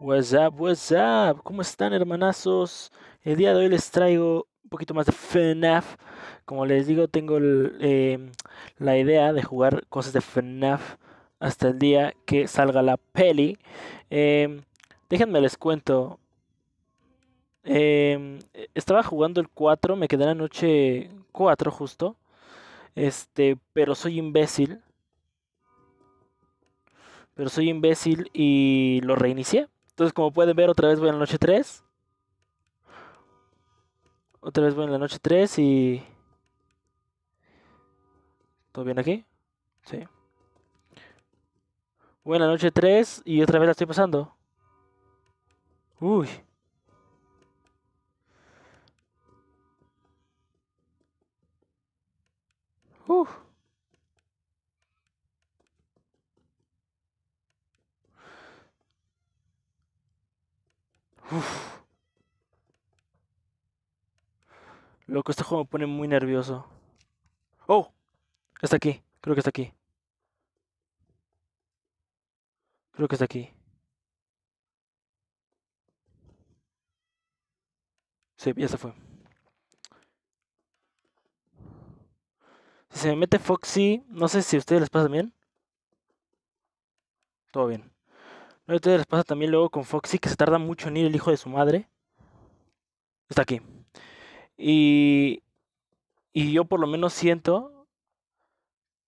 What's up, what's up? ¿Cómo están, hermanazos? El día de hoy les traigo un poquito más de FNAF. Como les digo, tengo em, la idea de jugar cosas de FNAF hasta el día que salga la peli. Em, déjenme les cuento. Em, estaba jugando el 4, me quedé la noche 4 justo. Este, pero soy imbécil. Pero soy imbécil y lo reinicié entonces, como pueden ver, otra vez voy en la noche 3. Otra vez voy en la noche 3 y... ¿Todo bien aquí? Sí. Voy en la noche 3 y otra vez la estoy pasando. Uy. Uf. Loco, este juego me pone muy nervioso. ¡Oh! Está aquí. Creo que está aquí. Creo que está aquí. Sí, ya se fue. Si se me mete Foxy, no sé si a ustedes les pasa bien. Todo bien. No les pasa también luego con Foxy que se tarda mucho en ir el hijo de su madre. Está aquí. Y, y yo por lo menos siento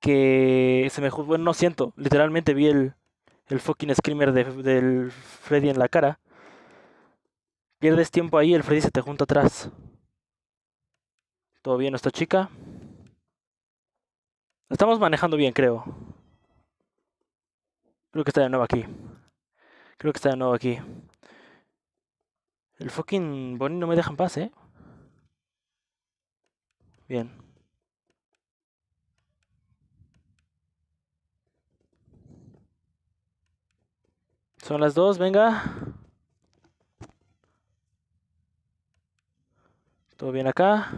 que se me juzgó. Bueno, no siento. Literalmente vi el, el fucking screamer de, del Freddy en la cara. Pierdes tiempo ahí, el Freddy se te junta atrás. ¿Todo bien esta chica? Estamos manejando bien, creo. Creo que está de nuevo aquí. Creo que está de nuevo aquí. El fucking Bonnie no me deja en paz, ¿eh? Bien. Son las dos, venga. Todo bien acá.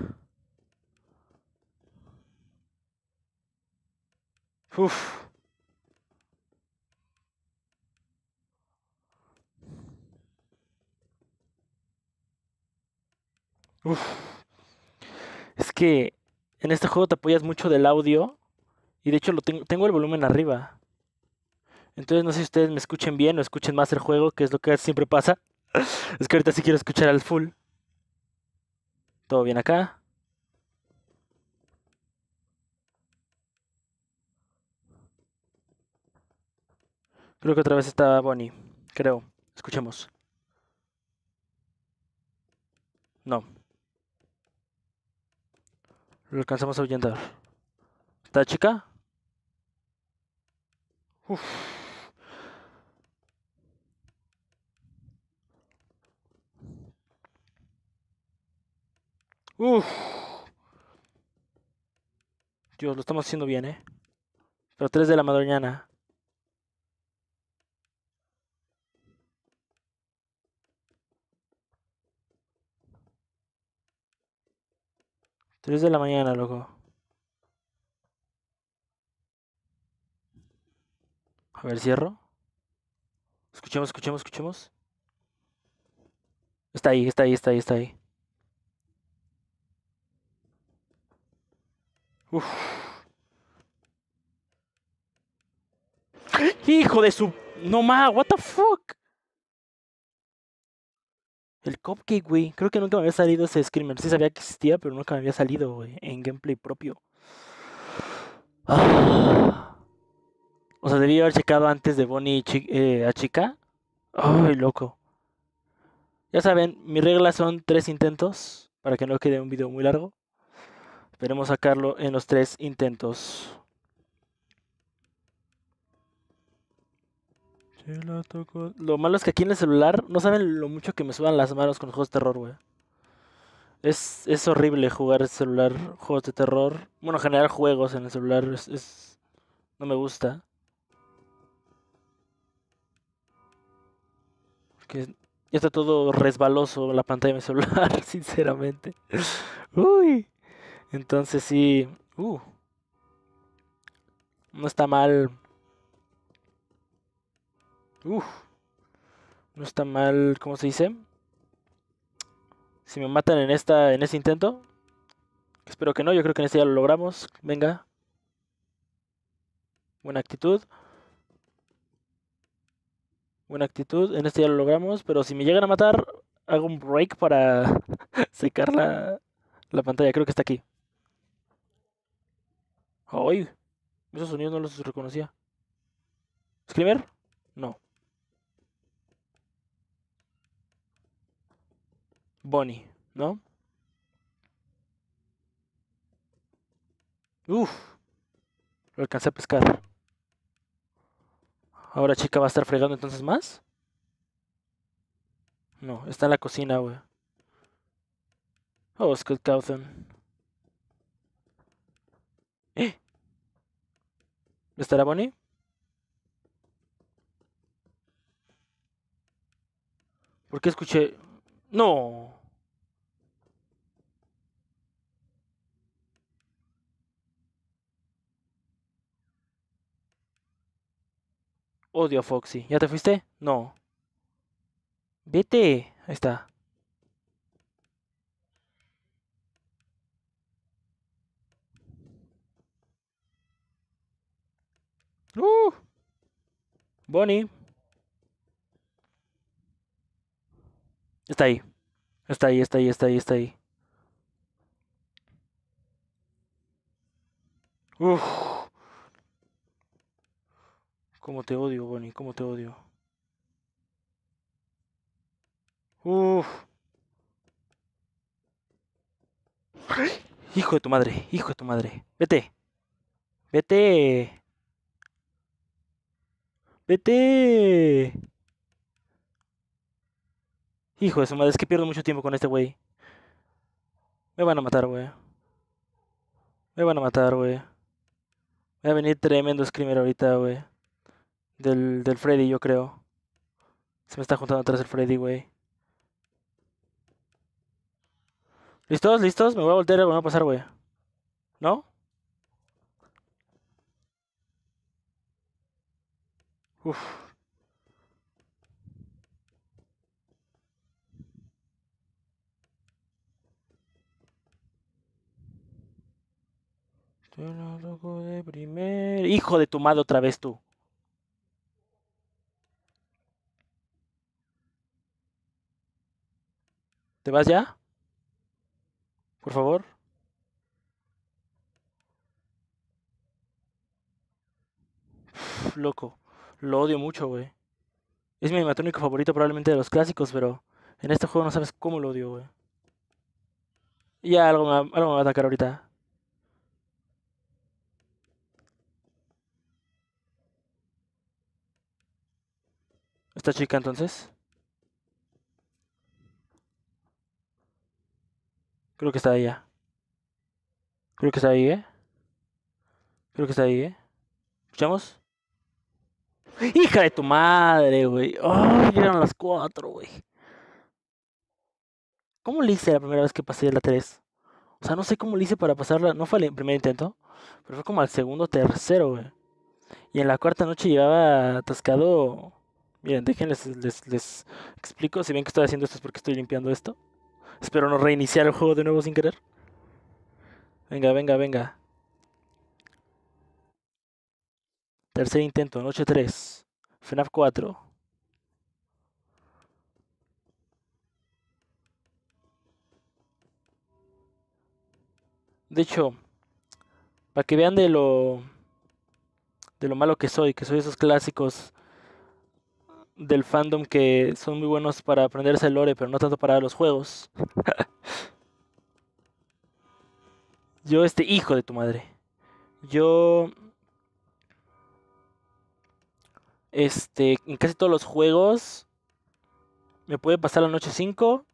Uf. Es que en este juego te apoyas mucho del audio. Y de hecho lo tengo, tengo el volumen arriba. Entonces no sé si ustedes me escuchen bien o escuchen más el juego, que es lo que siempre pasa. Es que ahorita sí quiero escuchar al full. Todo bien acá. Creo que otra vez está Bonnie. Creo. Escuchemos. No. Lo alcanzamos a ahuyentar. ¿Está chica? Uf. Uf. Dios, lo estamos haciendo bien, ¿eh? Pero 3 de la madrugada. 3 de la mañana, loco. A ver, cierro. Escuchemos, escuchemos, escuchemos. Está ahí, está ahí, está ahí, está ahí. Uf. Hijo de su... No más, what the fuck. El cupcake, güey. Creo que nunca me había salido ese screamer. Sí sabía que existía, pero nunca me había salido, en gameplay propio. O sea, debí haber checado antes de Bonnie eh, a chica. Ay, loco. Ya saben, mis reglas son tres intentos para que no quede un video muy largo. Esperemos sacarlo en los tres intentos. Lo malo es que aquí en el celular no saben lo mucho que me suban las manos con juegos de terror, güey. Es, horrible jugar en celular juegos de terror. Bueno, generar juegos en el celular es, no me gusta. Porque ya está todo resbaloso la pantalla de mi celular, sinceramente. Uy. Entonces sí. Uh. No está mal no está mal, ¿cómo se dice? Si me matan en esta en este intento, espero que no, yo creo que en este ya lo logramos. Venga. Buena actitud. Buena actitud, en este ya lo logramos, pero si me llegan a matar, hago un break para secar la, la pantalla, creo que está aquí. ¡Ay! Esos sonidos no los reconocía. ¿Screamer? No. Bonnie, ¿no? Uf, lo alcancé a pescar. Ahora chica va a estar fregando entonces más. No, está en la cocina, güey. Oh, Scott Cawthon. ¿Eh? ¿Estará Bonnie? ¿Por qué escuché? No. Odio Foxy. ¿Ya te fuiste? No. Vete. Ahí está. Uh. Bonnie. Está ahí. Está ahí, está ahí, está ahí, está ahí. Uf. Cómo te odio, Bonnie, Cómo te odio. Uf. Hijo de tu madre, hijo de tu madre. Vete. Vete. Vete. Hijo de su madre, es que pierdo mucho tiempo con este güey. Me van a matar, güey. Me van a matar, güey. Voy a venir tremendo screamer ahorita, güey. Del, del Freddy, yo creo. Se me está juntando atrás el Freddy, güey. ¿Listos? ¿Listos? Me voy a voltear y me voy a pasar, güey. ¿No? Uf. loco de primer... Hijo de tu madre otra vez tú. ¿Te vas ya? Por favor. loco. Lo odio mucho, güey. Es mi animatrónico favorito probablemente de los clásicos, pero en este juego no sabes cómo lo odio, güey. Ya algo algo me va a atacar ahorita. ¿Esta chica entonces? Creo que está allá. ¿eh? Creo que está ahí, ¿eh? Creo que está ahí, ¿eh? ¿Escuchamos? ¡Hija de tu madre, güey! ¡Ay, oh, eran las cuatro, güey! ¿Cómo le hice la primera vez que pasé la tres? O sea, no sé cómo le hice para pasarla. No fue el primer intento, pero fue como al segundo, tercero, güey. Y en la cuarta noche llevaba atascado. Miren, déjenles les, les explico. Si ven que estoy haciendo esto es porque estoy limpiando esto. Espero no reiniciar el juego de nuevo sin querer. Venga, venga, venga. Tercer intento, noche 3. FNAF 4. De hecho, para que vean de lo de lo malo que soy, que soy esos clásicos del fandom que son muy buenos para aprenderse el lore, pero no tanto para los juegos. Yo, este hijo de tu madre. Yo. Este, en casi todos los juegos. Me puede pasar la noche 5.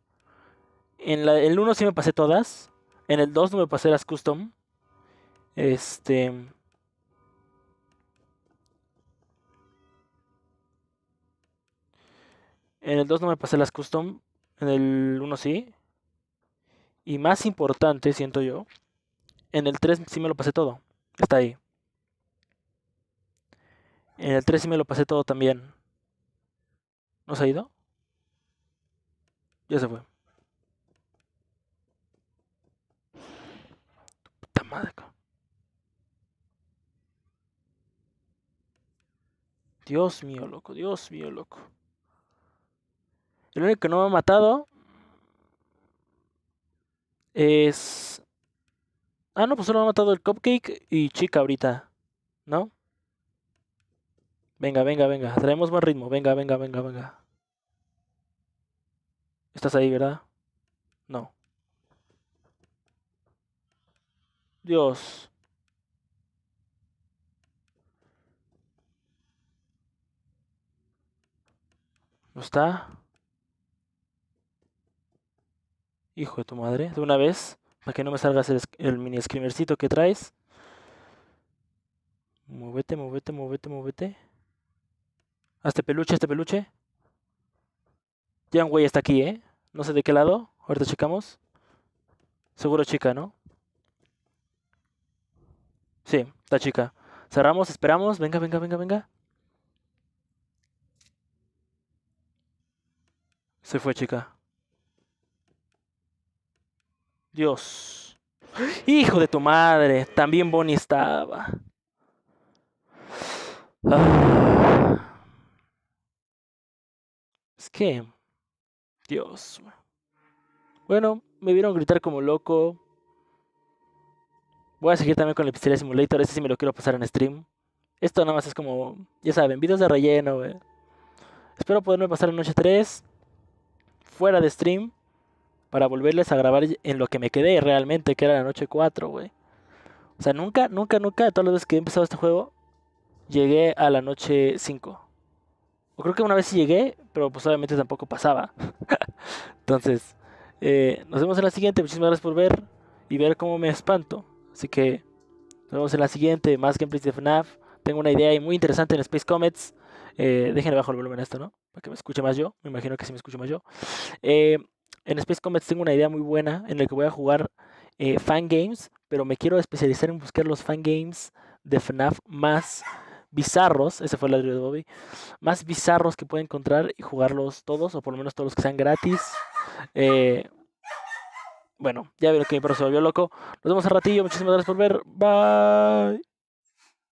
En la, el 1 sí me pasé todas. En el 2 no me pasé las custom. Este. En el 2 no me pasé las custom, en el 1 sí. Y más importante, siento yo, en el 3 sí me lo pasé todo. Está ahí. En el 3 sí me lo pasé todo también. ¿No se ha ido? Ya se fue. Puta madre. Dios mío, loco. Dios mío, loco. El único que no me ha matado es... Ah, no, pues solo me ha matado el Cupcake y Chica ahorita, ¿no? Venga, venga, venga. Traemos más ritmo. Venga, venga, venga, venga. Estás ahí, ¿verdad? No. Dios. ¿No está? Hijo de tu madre, de una vez, para que no me salgas el, mini screamercito que traes. Muévete, muévete, muévete muévete Hazte peluche, hasta peluche. Ya un güey está aquí, ¿eh? No sé de qué lado. Ahorita checamos. Seguro chica, ¿no? Sí, está chica. Cerramos, esperamos. Venga, venga, venga, venga. Se fue, chica. Dios. Hijo de tu madre, también Bonnie estaba. Ah. Es que, Dios. Bueno, me vieron gritar como loco. Voy a seguir también con el Pizzeria Simulator. Ese sí me lo quiero pasar en stream. Esto nada más es como, ya saben, videos de relleno. Wey. Eh. Espero poderme pasar en noche 3. Fuera de stream para volverles a grabar en lo que me quedé realmente, que era la noche 4, güey. O sea, nunca, nunca, nunca, de todas las veces que he empezado este juego, llegué a la noche 5. O creo que una vez sí llegué, pero pues obviamente tampoco pasaba. Entonces, eh, nos vemos en la siguiente. Muchísimas gracias por ver y ver cómo me espanto. Así que nos vemos en la siguiente. Más Prince de FNAF. Tengo una idea muy interesante en Space Comets. Eh, déjenme el volumen a esto, ¿no? Para que me escuche más yo. Me imagino que sí me escucho más yo. Eh, en Space Combat tengo una idea muy buena en la que voy a jugar eh, fan games, pero me quiero especializar en buscar los fan games de FNAF más bizarros, ese fue el ladrillo de Bobby, más bizarros que pueda encontrar y jugarlos todos, o por lo menos todos los que sean gratis. Eh, bueno, ya veo que mi perro se volvió loco. Nos vemos a ratillo, muchísimas gracias por ver. Bye.